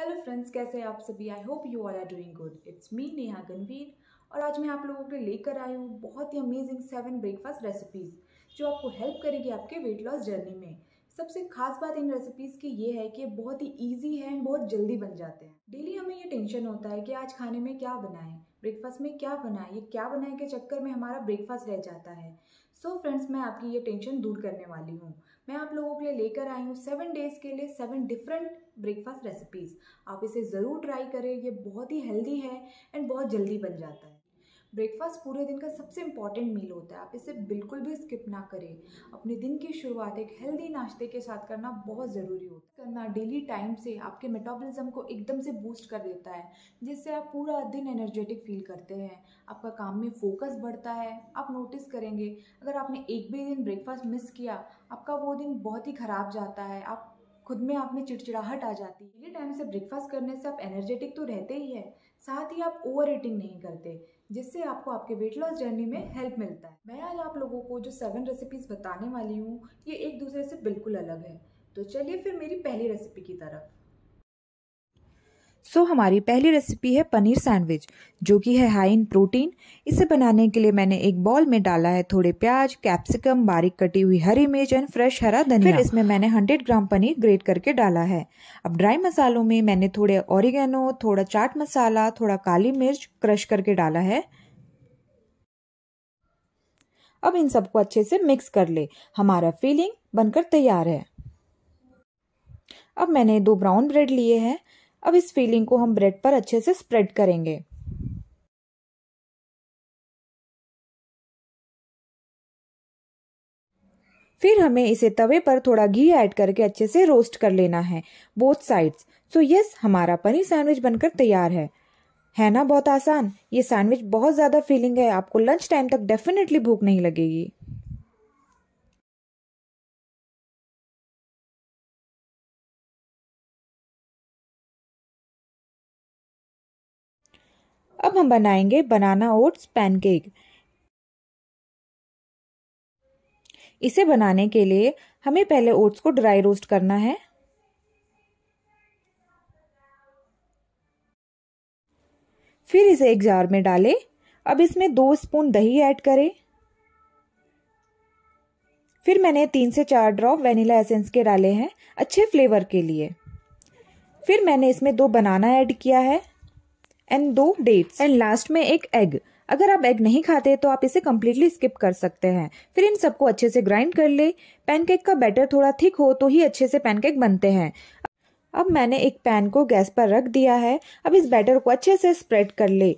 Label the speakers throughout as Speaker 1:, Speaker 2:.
Speaker 1: hello friends कैसे हैं आप सभी I hope you all are doing good it's me Neha Ganveer और आज मैं आप लोगों के लिए लेकर आई हूँ बहुत ही अमेजिंग सेवन ब्रेकफास्ट रेसिपीज़ जो आपको हेल्प करेगी आपके वेट लॉस जर्नी में सबसे खास बात इन रेसिपीज़ की ये है कि बहुत ही ईजी है एंड बहुत जल्दी बन जाते हैं डेली हमें ये टेंशन होता है कि आज खाने में क्या बनाएं ब्रेकफास्ट में क्या बनाएं ये क्या बनाए के चक्कर में हमारा ब्रेकफास्ट रह जाता है सो so फ्रेंड्स मैं आपकी ये टेंशन दूर करने वाली हूँ मैं आप लोगों के लिए लेकर आई हूँ सेवन डेज़ के लिए सेवन डिफरेंट ब्रेकफास्ट रेसिपीज़ आप इसे ज़रूर ट्राई करें ये बहुत ही हेल्दी है एंड बहुत जल्दी बन जाता है ब्रेकफास्ट पूरे दिन का सबसे इंपॉर्टेंट मील होता है आप इसे बिल्कुल भी स्किप ना करें अपने दिन की शुरुआत एक हेल्दी नाश्ते के साथ करना बहुत ज़रूरी होता है करना डेली टाइम से आपके मेटाबॉलिज्म को एकदम से बूस्ट कर देता है जिससे आप पूरा दिन एनर्जेटिक फील करते हैं आपका काम में फोकस बढ़ता है आप नोटिस करेंगे अगर आपने एक भी दिन ब्रेकफास्ट मिस किया आपका वो दिन बहुत ही ख़राब जाता है आप खुद में आप में चिड़चिड़ाहट आ जाती है डेली टाइम से ब्रेकफास्ट करने से आप एनर्जेटिक तो रहते ही है साथ ही आप ओवर ईटिंग नहीं करते जिससे आपको आपके वेट लॉस जर्नी में हेल्प मिलता है मैं आज आप लोगों को जो सेवन रेसिपीज बताने वाली हूँ ये एक दूसरे से बिल्कुल अलग है तो चलिए फिर मेरी पहली रेसिपी की तरफ सो हमारी पहली रेसिपी है पनीर सैंडविच जो कि है हाई इन प्रोटीन इसे बनाने के लिए मैंने एक बॉल में डाला है थोड़े प्याज कैप्सिकम बारीक कटी हुई हरी मिर्च एंड फ्रेश हरा धनिया फिर इसमें मैंने 100 ग्राम पनीर ग्रेट करके डाला है अब ड्राई मसालों में मैंने थोड़े ऑरिगेनो थोड़ा चाट मसाला थोड़ा काली मिर्च क्रश करके डाला है अब इन सबको अच्छे से मिक्स कर ले हमारा फीलिंग बनकर तैयार है अब मैंने दो ब्राउन ब्रेड
Speaker 2: लिए हैं अब इस फीलिंग को हम ब्रेड पर अच्छे से स्प्रेड करेंगे फिर हमें इसे तवे पर थोड़ा घी ऐड करके अच्छे से रोस्ट कर लेना है बोथ साइड्स
Speaker 1: सो यस हमारा पनीर सैंडविच बनकर तैयार है है ना बहुत आसान ये सैंडविच
Speaker 2: बहुत ज़्यादा फीलिंग है आपको लंच टाइम तक डेफिनेटली भूख नहीं लगेगी अब हम बनाएंगे बनाना ओट्स पैनकेक इसे
Speaker 1: बनाने के लिए हमें पहले ओट्स को ड्राई रोस्ट करना है फिर इसे एक जार में डालें अब इसमें दो स्पून दही ऐड करें फिर मैंने तीन से चार ड्रॉप वेनिला एसेंस के डाले हैं अच्छे फ्लेवर के लिए फिर मैंने इसमें दो बनाना ऐड किया है एंड दो डेट्स एंड लास्ट में एक एग अगर आप एग नहीं खाते तो आप इसे कम्प्लीटली स्किप कर सकते हैं फिर इन सबको अच्छे से ग्राइंड कर ले पैनकेक का बैटर थोड़ा थिक हो तो ही अच्छे से पैनकेक बनते हैं अब मैंने एक पैन को गैस पर रख दिया है अब इस बैटर को अच्छे से स्प्रेड कर ले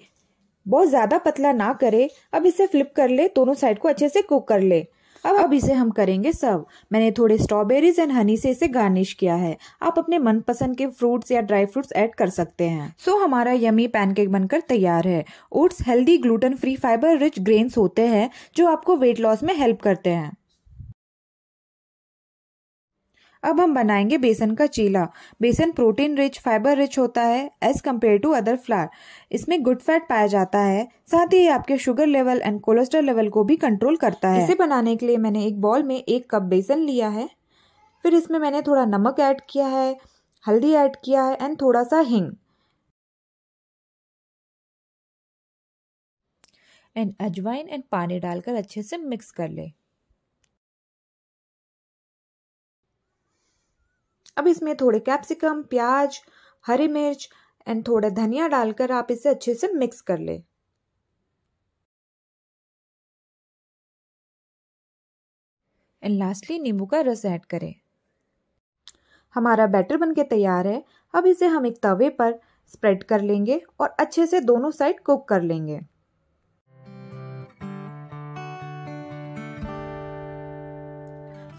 Speaker 1: बहुत ज़्यादा पतला ना करे अब इसे फ्लिप कर ले दोनों साइड को अच्छे से कुक कर ले अब अब इसे हम करेंगे सर्व मैंने थोड़े स्ट्रॉबेरीज एंड हनी से इसे गार्निश किया है आप अपने मनपसंद के फ्रूट्स या ड्राई फ्रूट्स ऐड कर सकते हैं सो so, हमारा यमी पैनकेक बनकर तैयार है oats healthy gluten free fibre rich grains होते हैं जो आपको वेट लॉस में हेल्प करते हैं अब हम बनाएंगे बेसन का चीला बेसन प्रोटीन रिच फाइबर रिच होता है as compare to other flour इसमें गुड फैट पाया जाता है साथ ही ये आपके sugar level and cholesterol level को भी कंट्रोल करता है इसे बनाने के लिए मैंने एक बॉल में एक कप बेसन लिया है फिर इसमें मैंने थोड़ा नमक ऐड किया है हल्दी ऐड
Speaker 2: किया है एंड थोड़ा सा हिंग एंड अजवाइन एंड पानी डालकर अच्छे से मिक्स कर लें अब इसमें थोड़े कैप्सिकम प्याज हरी मिर्च एंड थोड़ा धनिया डालकर आप इसे अच्छे से मिक्स कर लें एंड लास्टली नींबू का रस ऐड करें हमारा बैटर बनके तैयार है
Speaker 1: अब इसे हम एक तवे पर स्प्रेड कर लेंगे और अच्छे से दोनों साइड कुक कर लेंगे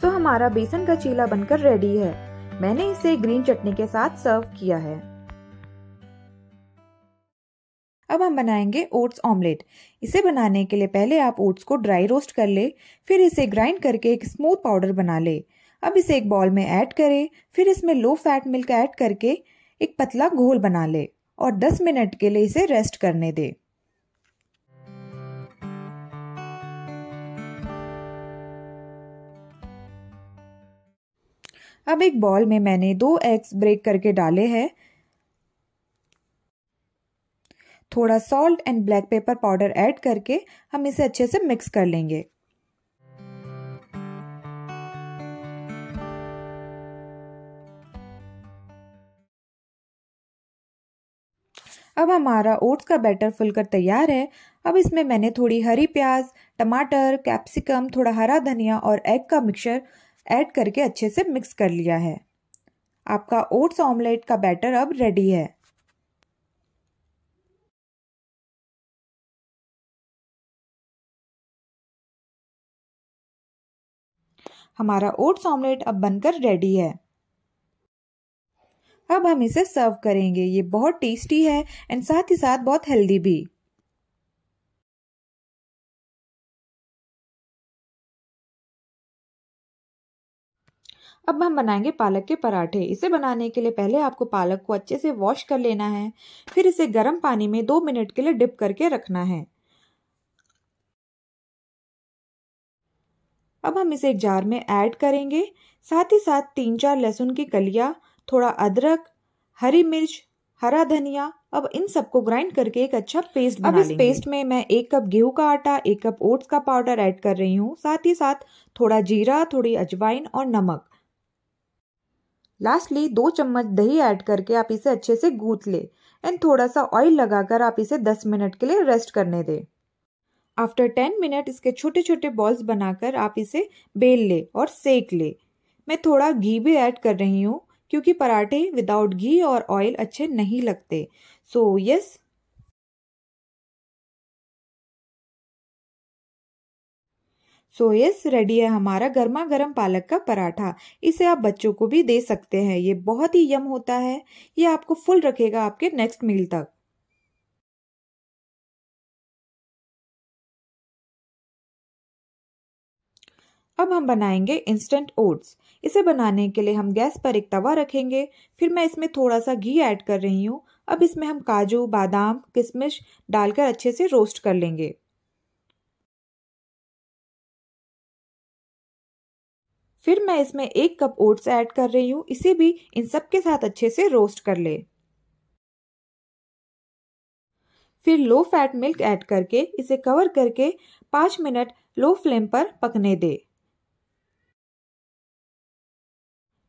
Speaker 1: तो हमारा बेसन का चीला बनकर रेडी है मैंने इसे ग्रीन चटनी के साथ सर्व किया है अब हम बनाएंगे ओट्स ऑमलेट इसे बनाने के लिए पहले आप ओट्स को ड्राई रोस्ट कर ले फिर इसे ग्राइंड करके एक स्मूथ पाउडर बना ले अब इसे एक बॉल में ऐड करें फिर इसमें लो फैट मिल्क ऐड करके एक पतला घोल बना ले और 10 मिनट के लिए इसे रेस्ट करने दें अब एक बॉल में मैंने दो एग्स ब्रेक करके डाले हैं थोड़ा salt and black pepper powder add करके हम इसे अच्छे से मिक्स कर लेंगे अब हमारा ओट्स का बैटर फुलकर तैयार है अब इसमें मैंने थोड़ी हरी प्याज टमाटर कैप्सिकम थोड़ा हरा धनिया और एग का मिक्सचर ऐड करके अच्छे से मिक्स कर लिया है आपका ओट्स ऑमलेट का
Speaker 2: बैटर अब रेडी है हमारा ओट्स ऑमलेट अब बनकर रेडी है अब हम इसे सर्व करेंगे ये बहुत टेस्टी है एंड साथ ही साथ बहुत हेल्दी भी अब हम बनाएंगे पालक के पराठे इसे बनाने के लिए पहले आपको
Speaker 1: पालक को अच्छे से वॉश कर लेना है फिर इसे गर्म पानी में दो मिनट के लिए डिप करके रखना है अब हम इसे एक जार में ऐड करेंगे साथ ही साथ तीन चार लहसुन की कलिया थोड़ा अदरक हरी मिर्च हरा धनिया अब इन सबको ग्राइंड करके एक अच्छा पेस्ट बना अब इस पेस्ट में मैं एक कप गेहूं का आटा एक कप ओट्स का पाउडर ऐड कर रही हूँ साथ ही साथ थोड़ा जीरा थोड़ी अजवाइन और नमक लास्टली दो चम्मच दही ऐड करके आप इसे अच्छे से गूथ ले एंड थोड़ा सा ऑयल लगाकर आप इसे 10 मिनट के लिए रेस्ट करने दें आफ्टर 10 मिनट इसके छोटे छोटे बॉल्स बनाकर आप इसे बेल ले और सेक ले मैं थोड़ा घी भी ऐड कर रही हूँ क्योंकि पराठे विदाउट घी
Speaker 2: और ऑयल अच्छे नहीं लगते so so, yes yes, so so yes ready है हमारा गर्मा
Speaker 1: गर्म पालक का पराठा इसे आप बच्चों को भी दे सकते हैं ये बहुत ही यम होता है
Speaker 2: ये आपको फुल रखेगा आपके नेक्स्ट मील तक अब हम बनाएंगे इंस्टेंट ओट्स इसे बनाने के लिए हम गैस पर एक तवा रखेंगे फिर मैं इसमें थोड़ा सा घी ऐड कर रही हूँ अब इसमें हम काजू बादाम किशमिश डालकर अच्छे से रोस्ट कर लेंगे फिर मैं इसमें एक कप ओट्स ऐड कर रही हूँ इसे भी इन सब के साथ अच्छे से रोस्ट
Speaker 1: कर ले फिर लो फैट मिल्क ऐड करके इसे कवर करके पाँच मिनट लो फ्लेम पर पकने दे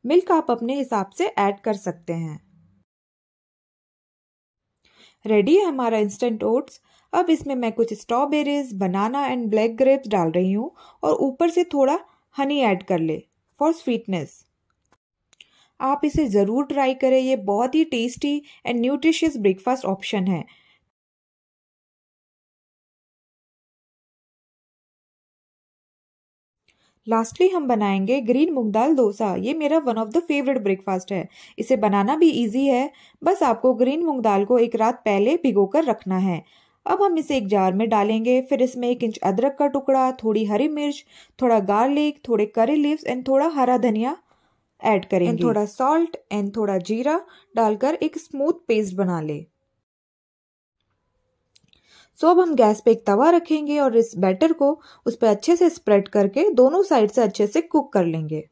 Speaker 2: मिल्क आप अपने हिसाब से ऐड कर सकते हैं रेडी है हमारा इंस्टेंट ओट्स अब इसमें मैं
Speaker 1: कुछ strawberries banana and black grapes डाल रही हूँ और ऊपर से थोड़ा हनी ऐड कर ले फॉर स्वीटनेस आप इसे ज़रूर ट्राई करें ये बहुत
Speaker 2: ही tasty and nutritious breakfast option है लास्टली हम बनाएंगे ग्रीन मूंग दाल डोसा ये मेरा one of the favourite breakfast है इसे बनाना भी इजी
Speaker 1: है बस आपको ग्रीन मूंग दाल को एक रात पहले भिगोकर रखना है अब हम इसे एक जार में डालेंगे फिर इसमें एक इंच अदरक का टुकड़ा थोड़ी हरी मिर्च थोड़ा गार्लिक थोड़े करी लीव्स एंड थोड़ा हरा धनिया ऐड करेंगे एंड थोड़ा सॉल्ट एंड थोड़ा जीरा डालकर एक स्मूथ पेस्ट बना लें सो अब हम गैस
Speaker 2: पे एक तवा रखेंगे और इस बैटर को उस पर अच्छे से स्प्रेड करके दोनों साइड से अच्छे से कुक कर लेंगे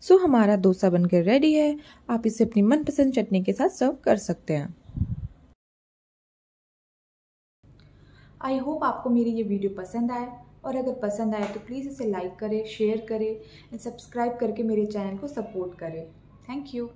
Speaker 2: सो so, हमारा डोसा बनकर रेडी है आप इसे अपनी मनपसंद चटनी के साथ सर्व कर सकते हैं
Speaker 1: आई होप आपको मेरी ये वीडियो पसंद आए और अगर पसंद आए तो प्लीज़ इसे लाइक करें शेयर करें एंड सब्सक्राइब करके मेरे चैनल को सपोर्ट करें थैंक यू